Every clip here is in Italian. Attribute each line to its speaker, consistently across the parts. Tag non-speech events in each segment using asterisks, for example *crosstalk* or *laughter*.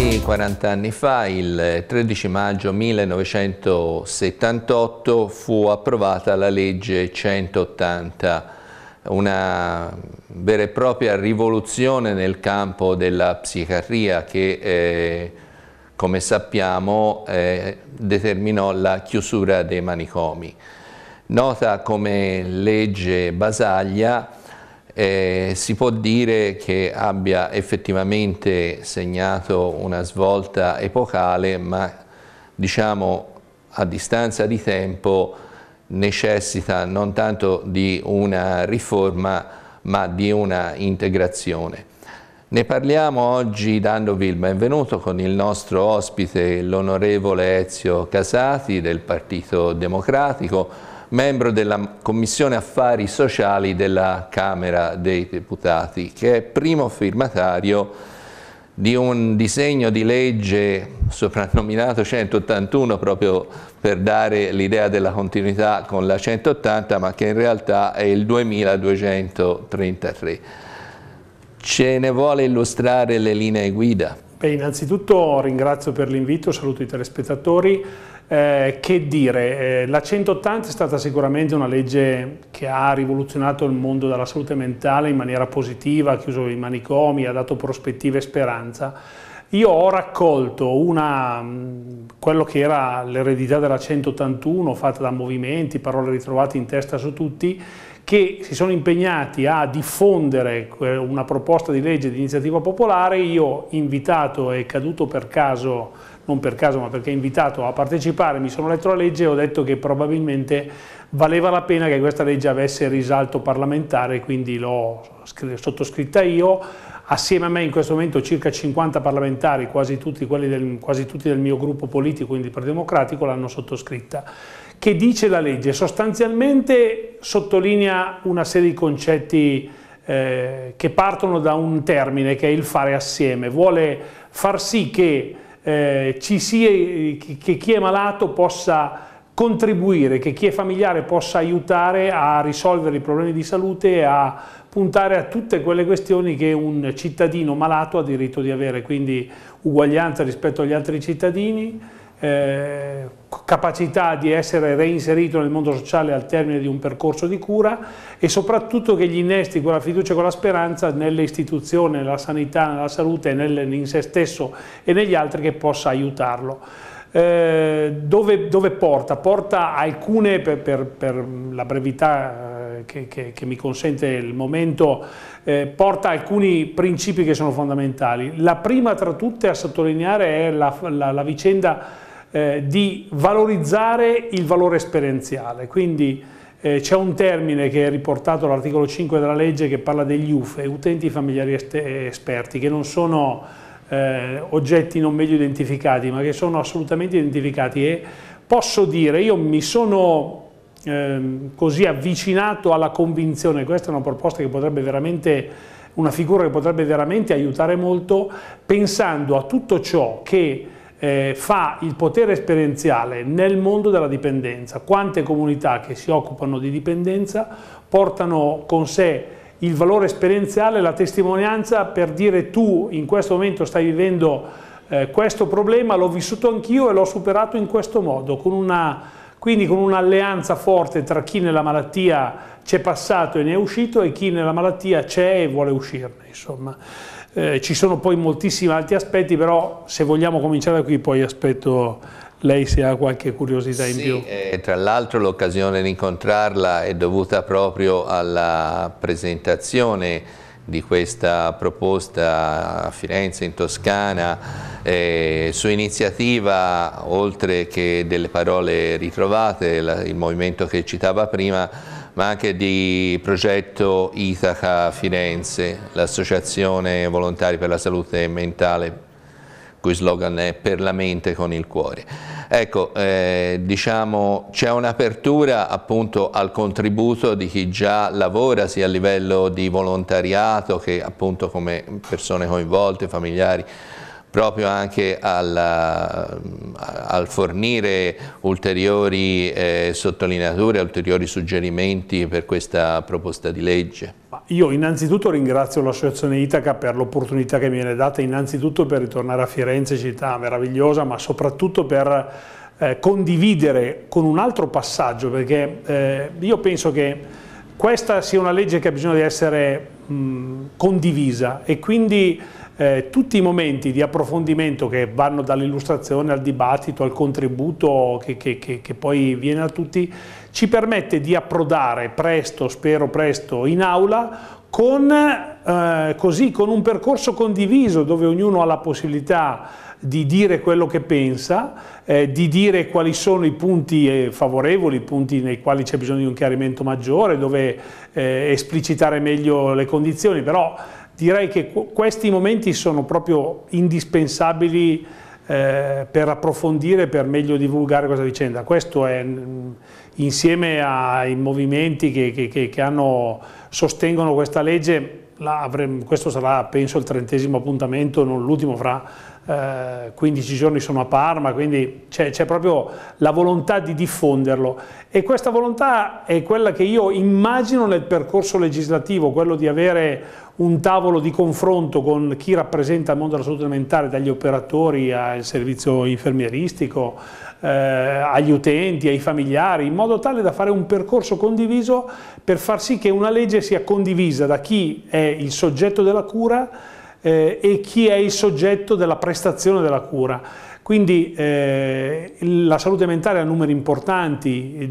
Speaker 1: Quasi 40 anni fa, il 13 maggio 1978, fu approvata la legge 180, una vera e propria rivoluzione nel campo della psichiatria che, eh, come sappiamo, eh, determinò la chiusura dei manicomi. Nota come legge Basaglia, eh, si può dire che abbia effettivamente segnato una svolta epocale, ma diciamo a distanza di tempo necessita non tanto di una riforma ma di una integrazione. Ne parliamo oggi dandovi il benvenuto con il nostro ospite, l'onorevole Ezio Casati del Partito Democratico, membro della Commissione Affari Sociali della Camera dei Deputati, che è primo firmatario di un disegno di legge soprannominato 181 proprio per dare l'idea della continuità con la 180 ma che in realtà è il 2233. Ce ne vuole illustrare le linee guida?
Speaker 2: Beh, innanzitutto ringrazio per l'invito, saluto i telespettatori. Eh, che dire, eh, la 180 è stata sicuramente una legge che ha rivoluzionato il mondo della salute mentale in maniera positiva, ha chiuso i manicomi, ha dato prospettive e speranza. Io ho raccolto una, quello che era l'eredità della 181 fatta da movimenti, parole ritrovate in testa su tutti, che si sono impegnati a diffondere eh, una proposta di legge di iniziativa popolare, io invitato e caduto per caso non per caso ma perché invitato a partecipare, mi sono letto la legge e ho detto che probabilmente valeva la pena che questa legge avesse risalto parlamentare, quindi l'ho sottoscritta io, assieme a me in questo momento circa 50 parlamentari, quasi tutti, del, quasi tutti del mio gruppo politico, quindi Partito Democratico, l'hanno sottoscritta. Che dice la legge? Sostanzialmente sottolinea una serie di concetti eh, che partono da un termine che è il fare assieme, vuole far sì che eh, si, che chi è malato possa contribuire, che chi è familiare possa aiutare a risolvere i problemi di salute e a puntare a tutte quelle questioni che un cittadino malato ha diritto di avere, quindi uguaglianza rispetto agli altri cittadini, eh, capacità di essere reinserito nel mondo sociale al termine di un percorso di cura e soprattutto che gli innesti con la fiducia e con la speranza nelle istituzioni, nella sanità, nella salute, nel, in se stesso e negli altri che possa aiutarlo. Eh, dove, dove, porta? Porta alcune, per, per, per la brevità eh, che, che, che, mi consente il momento, eh, porta alcuni principi che sono fondamentali. La prima tra tutte a sottolineare è la, la, la vicenda eh, di valorizzare il valore esperienziale. Quindi eh, c'è un termine che è riportato all'articolo 5 della legge che parla degli UFE, utenti familiari eh, esperti, che non sono eh, oggetti non meglio identificati, ma che sono assolutamente identificati e posso dire, io mi sono ehm, così avvicinato alla convinzione, questa è una proposta che potrebbe veramente una figura che potrebbe veramente aiutare molto pensando a tutto ciò che eh, fa il potere esperienziale nel mondo della dipendenza. Quante comunità che si occupano di dipendenza portano con sé il valore esperienziale, la testimonianza per dire tu in questo momento stai vivendo eh, questo problema, l'ho vissuto anch'io e l'ho superato in questo modo, con una quindi con un'alleanza forte tra chi nella malattia c'è passato e ne è uscito e chi nella malattia c'è e vuole uscirne. Insomma. Eh, ci sono poi moltissimi altri aspetti, però se vogliamo cominciare da qui poi aspetto lei se ha qualche curiosità in più.
Speaker 1: Eh, tra l'altro l'occasione di incontrarla è dovuta proprio alla presentazione di questa proposta a Firenze, in Toscana, eh, su iniziativa, oltre che delle parole ritrovate, la, il movimento che citava prima, ma anche di progetto Itaca Firenze, l'associazione volontari per la salute mentale, cui slogan è per la mente con il cuore. Ecco, eh, diciamo c'è un'apertura appunto al contributo di chi già lavora sia a livello di volontariato che appunto come persone coinvolte, familiari proprio anche alla, eh, al, fornire ulteriori eh, sottolineature, ulteriori suggerimenti per questa proposta di legge.
Speaker 2: Io innanzitutto ringrazio l'Associazione Itaca per l'opportunità che mi viene data, innanzitutto per ritornare a Firenze, città meravigliosa, ma soprattutto per eh, condividere con un altro passaggio, perché eh, io penso che questa sia una legge che ha bisogno di essere mh, condivisa e quindi eh, tutti i momenti di approfondimento che vanno dall'illustrazione al dibattito, al contributo che, che, che, che poi viene a tutti, ci permette di approdare presto, spero presto, in aula con, eh, così, con, un percorso condiviso dove ognuno ha la possibilità di dire quello che pensa, eh, di dire quali sono i punti eh, favorevoli, i punti nei quali c'è bisogno di un chiarimento maggiore, dove eh, esplicitare meglio le condizioni, però direi che questi momenti sono proprio indispensabili eh, per approfondire, per meglio divulgare questa vicenda. Questo è mm, insieme ai movimenti che, che, che hanno, sostengono questa legge, la, questo sarà penso il trentesimo appuntamento, non l'ultimo fra eh, 15 giorni sono a Parma, quindi c'è proprio la volontà di diffonderlo e questa volontà è quella che io immagino nel percorso legislativo, quello di avere un tavolo di confronto con chi rappresenta il mondo della salute mentale, dagli operatori al servizio infermieristico, eh, agli utenti, ai familiari, in modo tale da fare un percorso condiviso per far sì che una legge sia condivisa da chi è il soggetto della cura eh, e chi è il soggetto della prestazione della cura. Quindi eh, la salute mentale ha numeri importanti,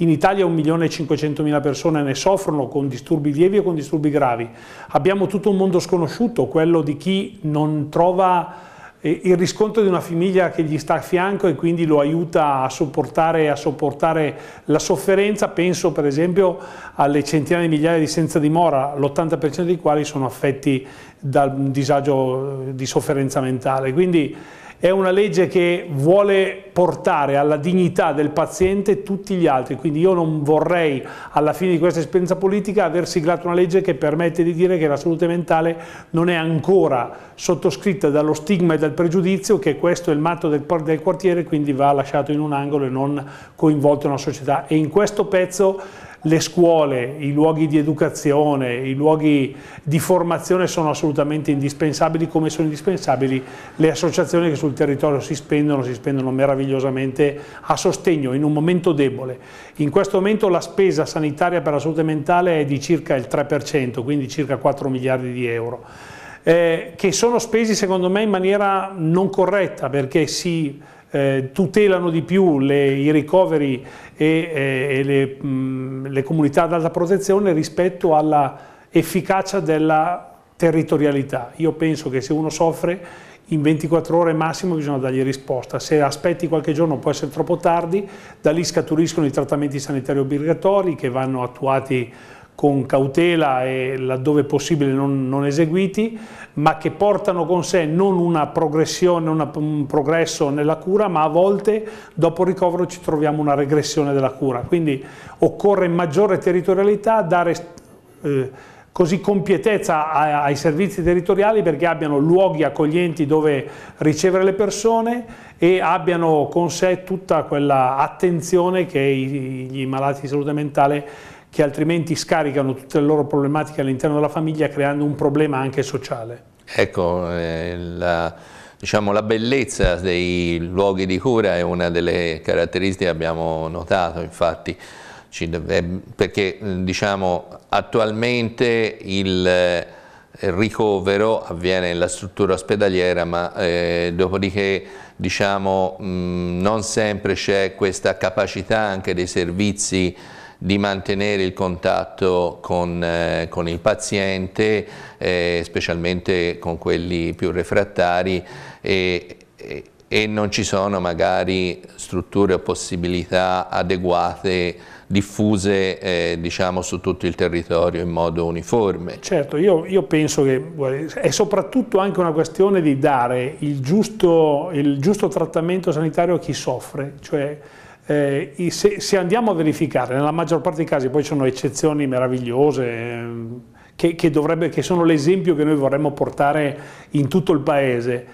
Speaker 2: in Italia 1.500.000 persone ne soffrono con disturbi lievi e con disturbi gravi. Abbiamo tutto un mondo sconosciuto, quello di chi non trova il riscontro di una famiglia che gli sta a fianco e quindi lo aiuta a sopportare, a sopportare la sofferenza, penso per esempio alle centinaia di migliaia di senza dimora, l'80% dei quali sono affetti da un disagio di sofferenza mentale. Quindi è una legge che vuole portare alla dignità del paziente tutti gli altri, quindi io non vorrei alla fine di questa esperienza politica aver siglato una legge che permette di dire che la salute mentale non è ancora sottoscritta dallo stigma e dal pregiudizio che questo è il matto del, del quartiere, quindi va lasciato in un angolo e non coinvolto in una società. E in questo pezzo le scuole, i luoghi di educazione, i luoghi di formazione sono assolutamente indispensabili come sono indispensabili le associazioni che sul territorio si spendono, si spendono meravigliosamente a sostegno in un momento debole. In questo momento la spesa sanitaria per la salute mentale è di circa il 3%, quindi circa 4 miliardi di euro. Eh, che sono spesi secondo me in maniera non corretta perché si eh, tutelano di più le, i ricoveri e, e, eh, e le, mh, mm, le comunità ad alta protezione rispetto alla efficacia della territorialità. Io penso che se uno soffre in 24 ore massimo bisogna dargli risposta, se aspetti qualche giorno può essere troppo tardi, da lì scaturiscono i trattamenti sanitari obbligatori che vanno attuati con cautela e laddove possibile non, non eseguiti, ma che portano con sé non una progressione, una, un progresso nella cura, ma a volte dopo il ricovero ci troviamo una regressione della cura. Quindi occorre maggiore territorialità, dare eh, così compietezza ai servizi territoriali perché abbiano luoghi accoglienti dove ricevere le persone e abbiano con sé tutta quella attenzione che i, i malati di salute mentale che altrimenti scaricano tutte le loro problematiche all'interno della famiglia creando un problema anche sociale.
Speaker 1: Ecco, eh, la, diciamo, la bellezza dei luoghi di cura è una delle caratteristiche che abbiamo notato, infatti, eh, perché eh, diciamo, attualmente il eh, ricovero avviene nella struttura ospedaliera, ma eh, dopodiché diciamo, mh, mm, non sempre c'è questa capacità anche dei servizi di mantenere il contatto con, eh, con il paziente, eh, specialmente con quelli più refrattari e, e, e, non ci sono magari strutture o possibilità adeguate diffuse eh, diciamo, su tutto il territorio in modo uniforme.
Speaker 2: Certo, io, io penso che è soprattutto anche una questione di dare il giusto, il giusto trattamento sanitario a chi soffre, cioè eh, se, se, andiamo a verificare, nella maggior parte dei casi poi ci sono eccezioni meravigliose, ehm, che, che, dovrebbe, che sono l'esempio che noi vorremmo portare in tutto il paese,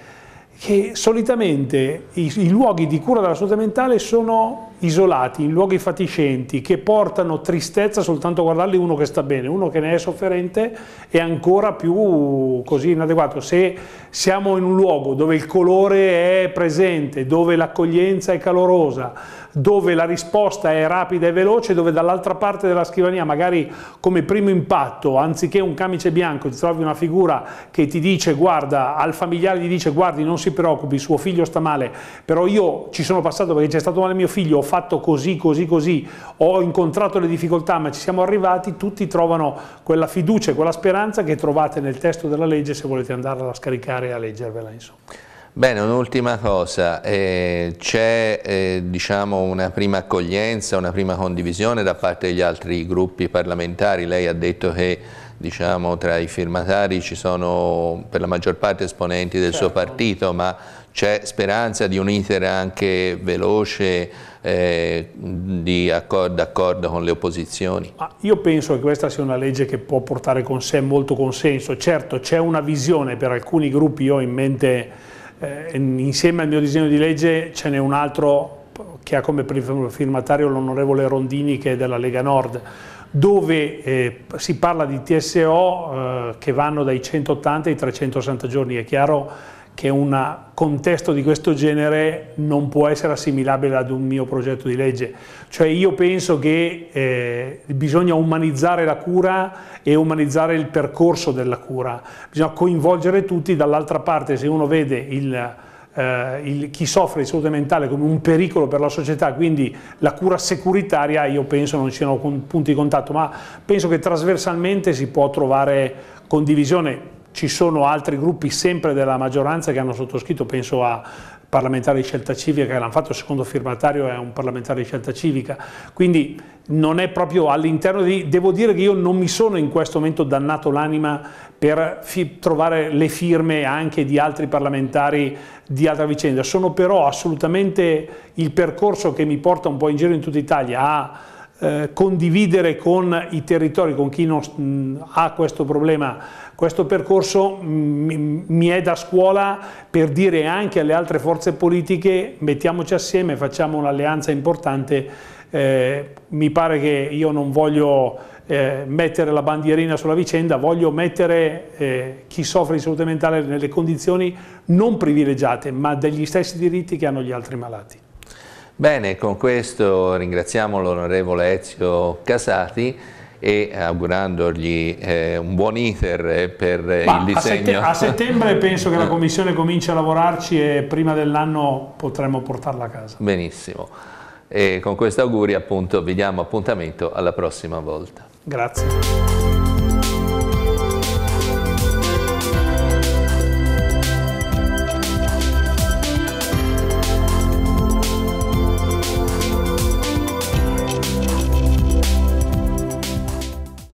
Speaker 2: che solitamente i, i, luoghi di cura della salute mentale sono isolati, in luoghi fatiscenti, che portano tristezza soltanto a guardarli uno che sta bene, uno che ne è sofferente è ancora più così inadeguato. Se siamo in un luogo dove il colore è presente, dove l'accoglienza è calorosa, dove la risposta è rapida e veloce, dove dall'altra parte della scrivania magari come primo impatto, anziché un camice bianco, ti trovi una figura che ti dice guarda, al familiare gli dice guardi non si preoccupi, suo figlio sta male, però io ci sono passato perché c'è stato male mio figlio, ho fatto così, così, così, ho incontrato le difficoltà ma ci siamo arrivati, tutti trovano quella fiducia e quella speranza che trovate nel testo della legge se volete andarla a scaricare e a leggervela. Insomma.
Speaker 1: Bene, un'ultima cosa, eh, c'è eh, diciamo una prima accoglienza, una prima condivisione da parte degli altri gruppi parlamentari, lei ha detto che diciamo, tra i firmatari ci sono per la maggior parte esponenti del certo. suo partito, ma c'è speranza di un iter anche veloce eh, d'accordo accord con le opposizioni? Ah,
Speaker 2: io penso che questa sia una legge che può portare con sé molto consenso, certo c'è una visione per alcuni gruppi, io ho in mente eh, insieme al mio disegno di legge ce n'è un altro che ha come firmatario l'onorevole Rondini che è della Lega Nord, dove eh, si parla di TSO eh, che vanno dai 180 ai 360 giorni. È chiaro che un contesto di questo genere non può essere assimilabile ad un mio progetto di legge. Cioè io penso che eh, bisogna umanizzare la cura e umanizzare il percorso della cura, bisogna coinvolgere tutti, dall'altra parte se uno vede il, eh, il, chi soffre di salute mentale come un pericolo per la società, quindi la cura securitaria io penso non siano punti di contatto, ma penso che trasversalmente si può trovare condivisione ci sono altri gruppi sempre della maggioranza che hanno sottoscritto, penso a parlamentari di scelta civica che l'hanno fatto, il secondo firmatario è un parlamentare di scelta civica, quindi non è proprio all'interno di... Devo dire che io non mi sono in questo momento dannato l'anima per trovare le firme anche di altri parlamentari di altra vicenda, sono però assolutamente il percorso che mi porta un po' in giro in tutta Italia a eh, condividere con i territori, con chi non mm, ha questo problema, questo percorso mm, mi è da scuola per dire anche alle altre forze politiche mettiamoci assieme, facciamo un'alleanza importante, eh, mi pare che io non voglio eh, mettere la bandierina sulla vicenda, voglio mettere eh, chi soffre di salute mentale nelle condizioni non privilegiate, ma degli stessi diritti che hanno gli altri malati.
Speaker 1: Bene, con questo ringraziamo l'onorevole Ezio Casati e augurandogli eh, un buon iter eh, per eh, Ma il disegno. A, sette a settembre *laughs* penso che la
Speaker 2: Commissione cominci a lavorarci e prima dell'anno potremo portarla a casa.
Speaker 1: Benissimo. E con questi auguri appunto vi diamo appuntamento alla prossima volta.
Speaker 2: Grazie.